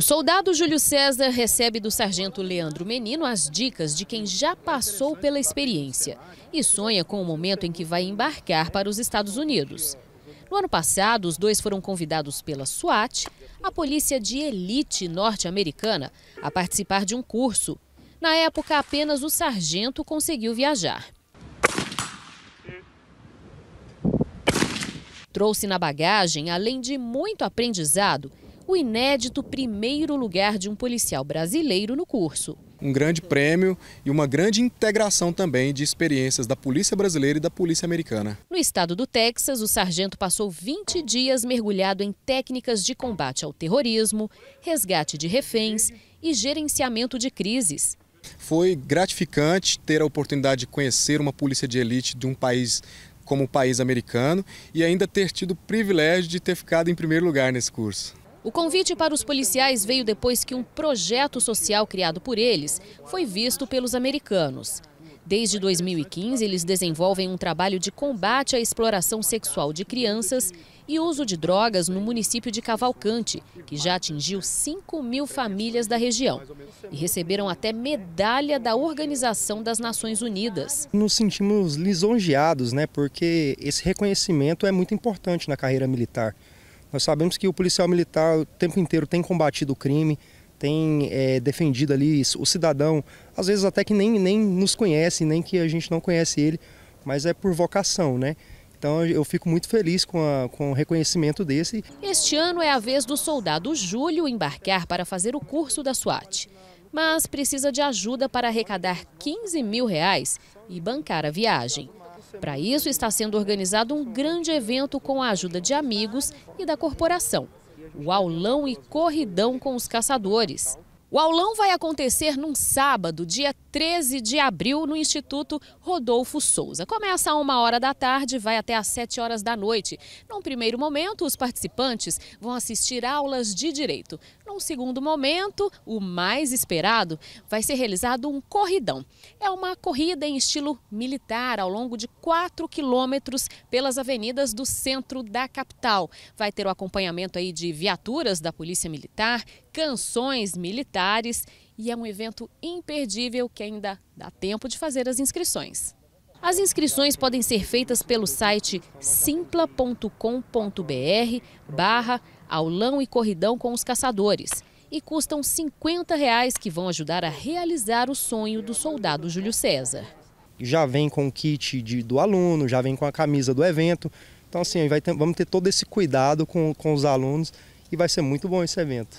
O soldado Júlio César recebe do sargento Leandro Menino as dicas de quem já passou pela experiência e sonha com o momento em que vai embarcar para os Estados Unidos. No ano passado, os dois foram convidados pela SWAT, a polícia de elite norte-americana, a participar de um curso. Na época, apenas o sargento conseguiu viajar. Trouxe na bagagem, além de muito aprendizado, o inédito primeiro lugar de um policial brasileiro no curso. Um grande prêmio e uma grande integração também de experiências da Polícia Brasileira e da Polícia Americana. No estado do Texas, o sargento passou 20 dias mergulhado em técnicas de combate ao terrorismo, resgate de reféns e gerenciamento de crises. Foi gratificante ter a oportunidade de conhecer uma polícia de elite de um país como o país americano e ainda ter tido o privilégio de ter ficado em primeiro lugar nesse curso. O convite para os policiais veio depois que um projeto social criado por eles foi visto pelos americanos. Desde 2015, eles desenvolvem um trabalho de combate à exploração sexual de crianças e uso de drogas no município de Cavalcante, que já atingiu 5 mil famílias da região. E receberam até medalha da Organização das Nações Unidas. Nos sentimos lisonjeados, né? Porque esse reconhecimento é muito importante na carreira militar. Nós sabemos que o policial militar o tempo inteiro tem combatido o crime, tem é, defendido ali o cidadão, às vezes até que nem, nem nos conhece, nem que a gente não conhece ele, mas é por vocação, né? Então eu fico muito feliz com, a, com o reconhecimento desse. Este ano é a vez do soldado Júlio embarcar para fazer o curso da SWAT. Mas precisa de ajuda para arrecadar 15 mil reais e bancar a viagem. Para isso, está sendo organizado um grande evento com a ajuda de amigos e da corporação. O aulão e corridão com os caçadores. O aulão vai acontecer num sábado, dia 13 de abril, no Instituto Rodolfo Souza. Começa a uma hora da tarde e vai até às 7 horas da noite. Num primeiro momento, os participantes vão assistir aulas de direito. Num segundo momento, o mais esperado, vai ser realizado um corridão. É uma corrida em estilo militar, ao longo de 4 quilômetros pelas avenidas do centro da capital. Vai ter o acompanhamento aí de viaturas da Polícia Militar, canções militares e é um evento imperdível que ainda dá tempo de fazer as inscrições. As inscrições podem ser feitas pelo site simpla.com.br barra aulão e corridão com os caçadores e custam 50 reais que vão ajudar a realizar o sonho do soldado Júlio César. Já vem com o kit de, do aluno, já vem com a camisa do evento. Então assim, ter, vamos ter todo esse cuidado com, com os alunos e vai ser muito bom esse evento.